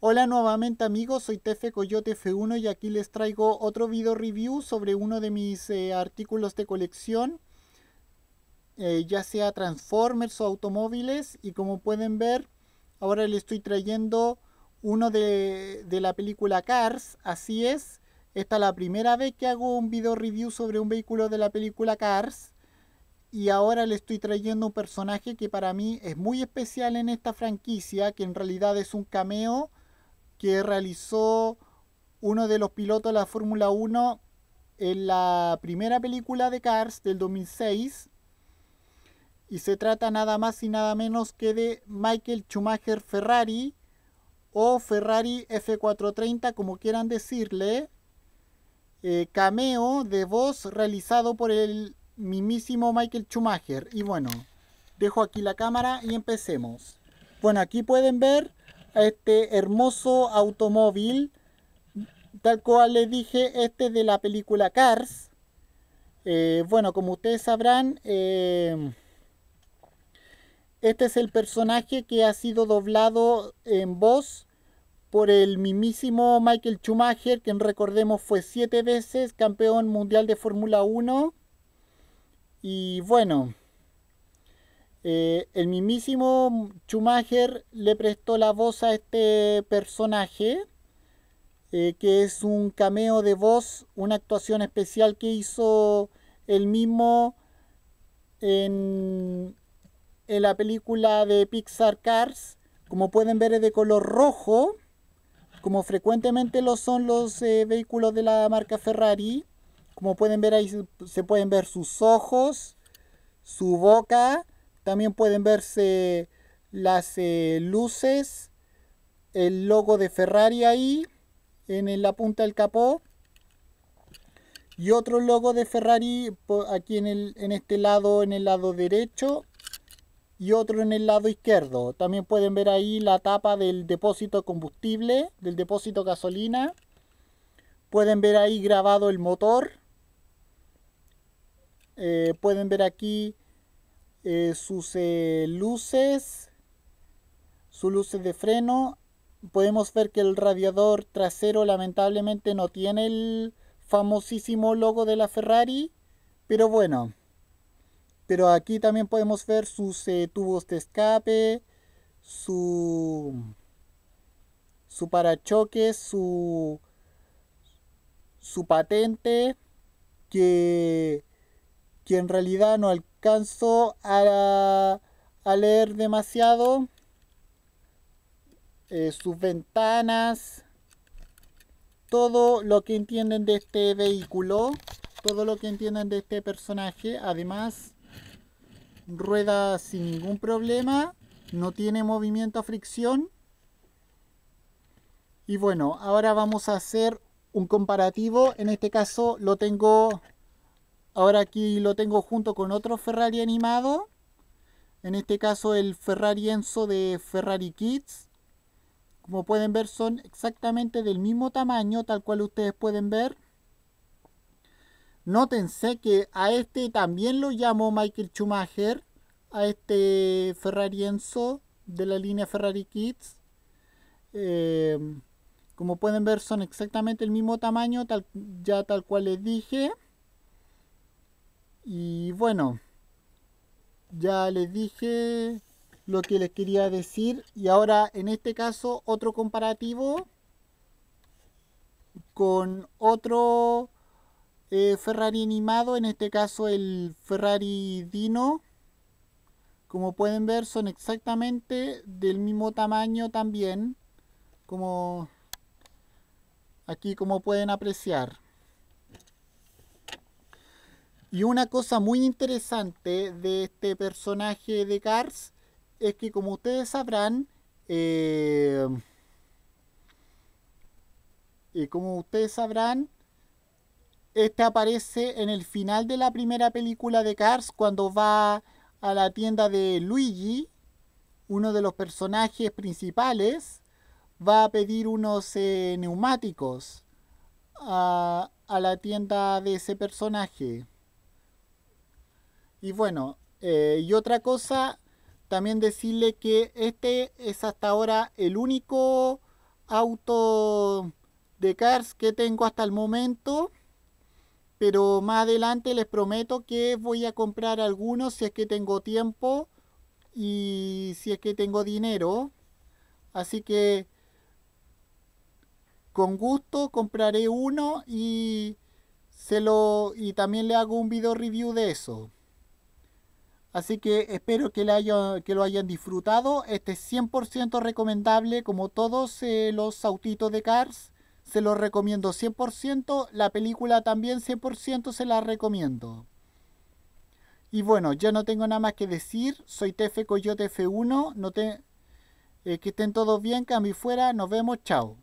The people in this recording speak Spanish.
Hola nuevamente amigos, soy Tefe Coyote F1 y aquí les traigo otro video review sobre uno de mis eh, artículos de colección, eh, ya sea Transformers o automóviles y como pueden ver, ahora les estoy trayendo uno de, de la película Cars, así es, esta es la primera vez que hago un video review sobre un vehículo de la película Cars y ahora le estoy trayendo un personaje que para mí es muy especial en esta franquicia, que en realidad es un cameo que realizó uno de los pilotos de la Fórmula 1 en la primera película de Cars del 2006. Y se trata nada más y nada menos que de Michael Schumacher Ferrari o Ferrari F430, como quieran decirle. Eh, cameo de voz realizado por el mismísimo Michael Schumacher. Y bueno, dejo aquí la cámara y empecemos. Bueno, aquí pueden ver a este hermoso automóvil. Tal cual les dije, este de la película Cars. Eh, bueno, como ustedes sabrán, eh, este es el personaje que ha sido doblado en voz por el mismísimo Michael Schumacher, quien recordemos fue siete veces campeón mundial de Fórmula 1. Y bueno, eh, el mismísimo Schumacher le prestó la voz a este personaje, eh, que es un cameo de voz, una actuación especial que hizo el mismo en, la película de Pixar Cars. Como pueden ver es de color rojo, como frecuentemente lo son los eh, vehículos de la marca Ferrari. Como pueden ver ahí se pueden ver sus ojos, su boca también pueden verse las eh, luces, el logo de Ferrari ahí en la punta del capó y otro logo de Ferrari aquí en, este lado, en el lado derecho y otro en el lado izquierdo. También pueden ver ahí la tapa del depósito de combustible, del depósito de gasolina. Pueden ver ahí grabado el motor. Eh, pueden ver aquí eh, sus eh, luces, sus luces de freno. Podemos ver que el radiador trasero lamentablemente no tiene el famosísimo logo de la Ferrari, pero bueno. Pero aquí también podemos ver sus eh, tubos de escape, su, su parachoques, su, su patente, que que en realidad no alcanzo a, leer demasiado. Eh, sus ventanas, todo lo que entienden de este vehículo, todo lo que entienden de este personaje. Además, rueda sin ningún problema, no tiene movimiento a fricción. Y bueno, ahora vamos a hacer un comparativo. En este caso lo tengo Ahora aquí lo tengo junto con otro Ferrari animado. En este caso el Ferrari Enzo de Ferrari Kids. Como pueden ver son exactamente del mismo tamaño, tal cual ustedes pueden ver. Nótense que a este también lo llamo Michael Schumacher, a este Ferrari Enzo de la línea Ferrari Kids. Eh, como pueden ver son exactamente el mismo tamaño, ya tal cual les dije. Y bueno, ya les dije lo que les quería decir. Y ahora, en este caso, otro comparativo con otro eh, Ferrari animado, en este caso el Ferrari Dino. Como pueden ver, son exactamente del mismo tamaño también, como aquí como pueden apreciar. Y una cosa muy interesante de este personaje de Cars es que como ustedes sabrán, y eh, eh, como ustedes sabrán, este aparece en el final de la primera película de Cars cuando va a la tienda de Luigi, uno de los personajes principales, va a pedir unos eh, neumáticos a la tienda de ese personaje. Y bueno, eh, y otra cosa, también decirle que este es hasta ahora el único auto de Cars que tengo hasta el momento. Pero más adelante les prometo que voy a comprar algunos si es que tengo tiempo y si es que tengo dinero. Así que con gusto compraré uno y se lo y también le hago un video review de eso. Así que espero que, que lo hayan disfrutado. Este es 100% recomendable, como todos eh, los autitos de Cars. Se los recomiendo 100%. La película también 100% se la recomiendo. Y bueno, ya no tengo nada más que decir. Soy TF Coyote F1. No te, eh, que estén todos bien, cambio fuera. Nos vemos. Chao.